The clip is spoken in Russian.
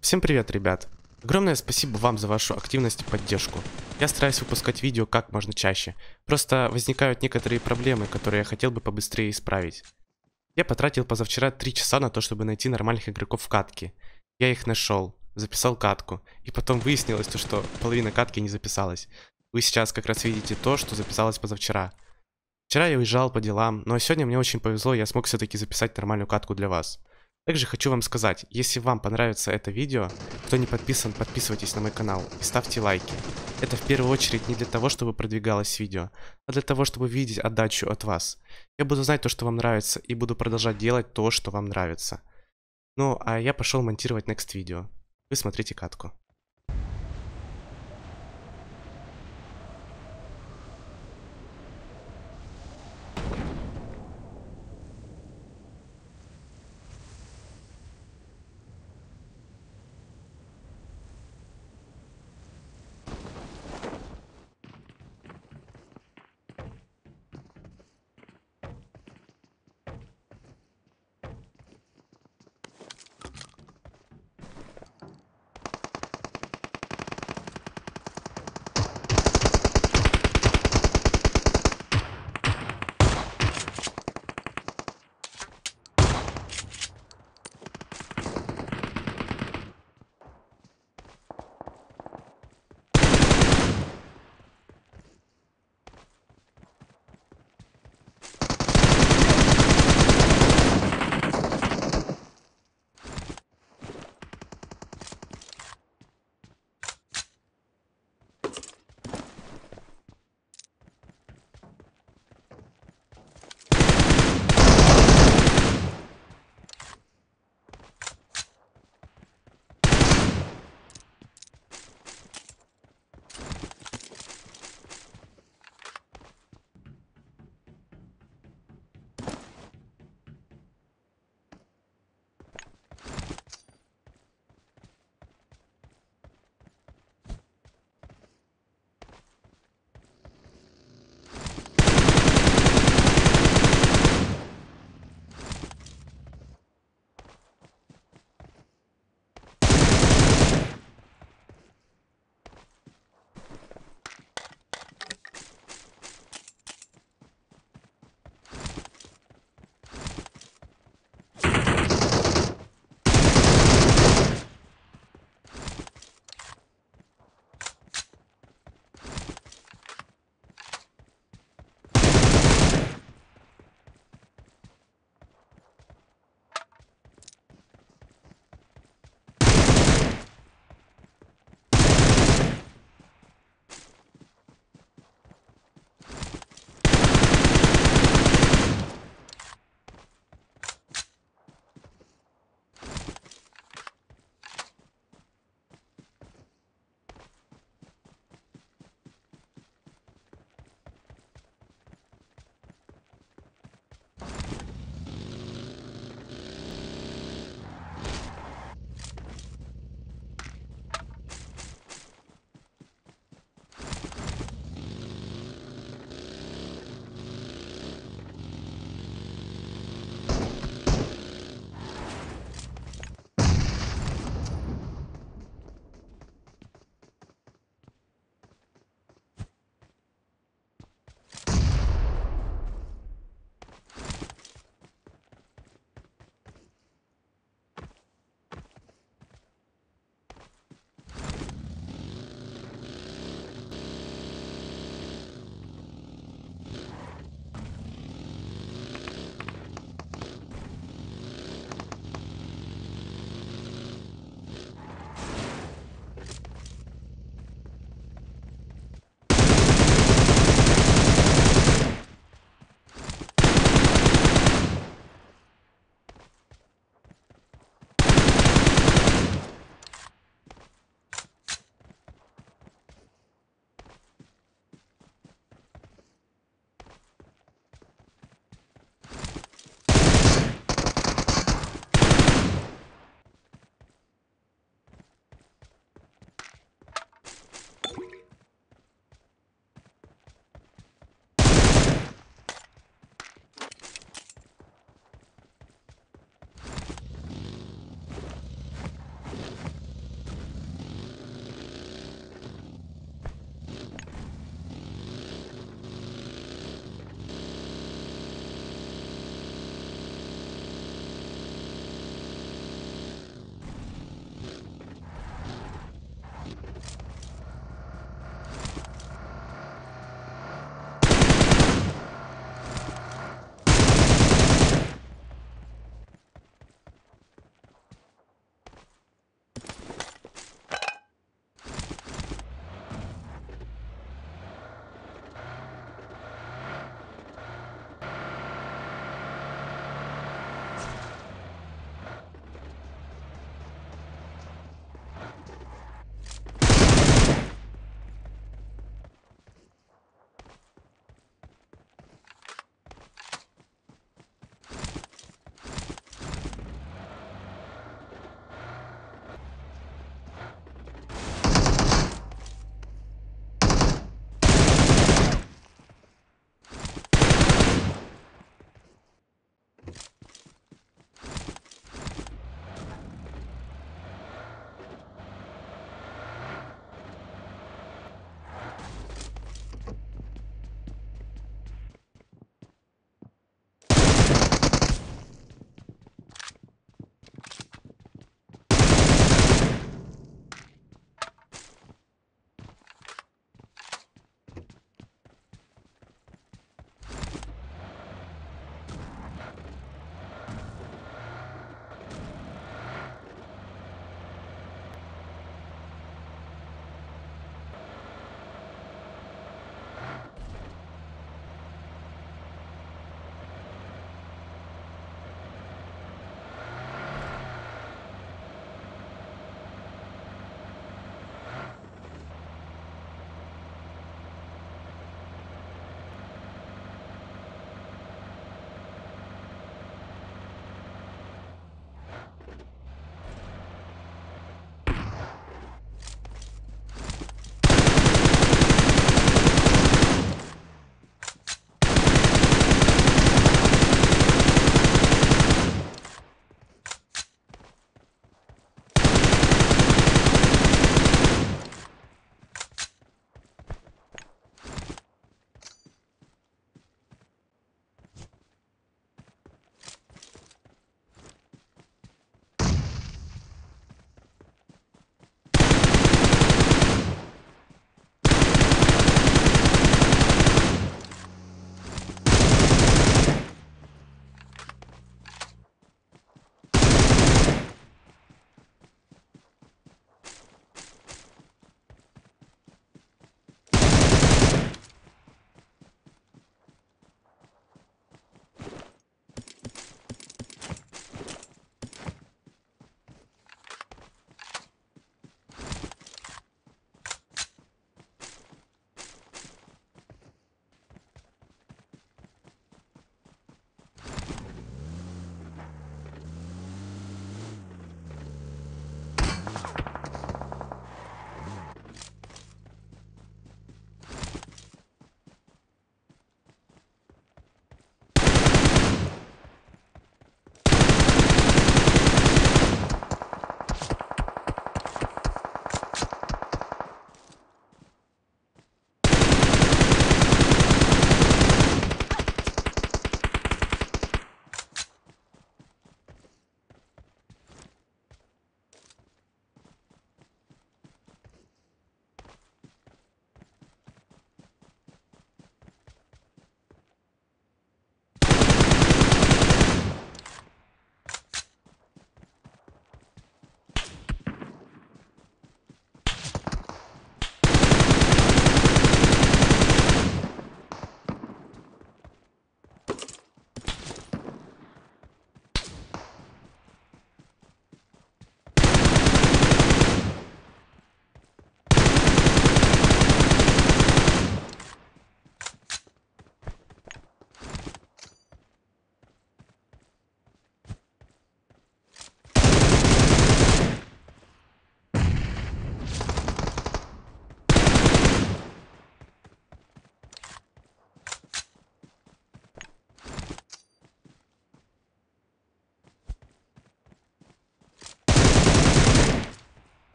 Всем привет, ребят! Огромное спасибо вам за вашу активность и поддержку. Я стараюсь выпускать видео как можно чаще, просто возникают некоторые проблемы, которые я хотел бы побыстрее исправить. Я потратил позавчера 3 часа на то, чтобы найти нормальных игроков в катке. Я их нашел, записал катку, и потом выяснилось то, что половина катки не записалась. Вы сейчас как раз видите то, что записалось позавчера. Вчера я уезжал по делам, но сегодня мне очень повезло, я смог все-таки записать нормальную катку для вас. Также хочу вам сказать, если вам понравится это видео, кто не подписан, подписывайтесь на мой канал и ставьте лайки. Это в первую очередь не для того, чтобы продвигалось видео, а для того, чтобы видеть отдачу от вас. Я буду знать то, что вам нравится, и буду продолжать делать то, что вам нравится. Ну, а я пошел монтировать next видео. Вы смотрите катку.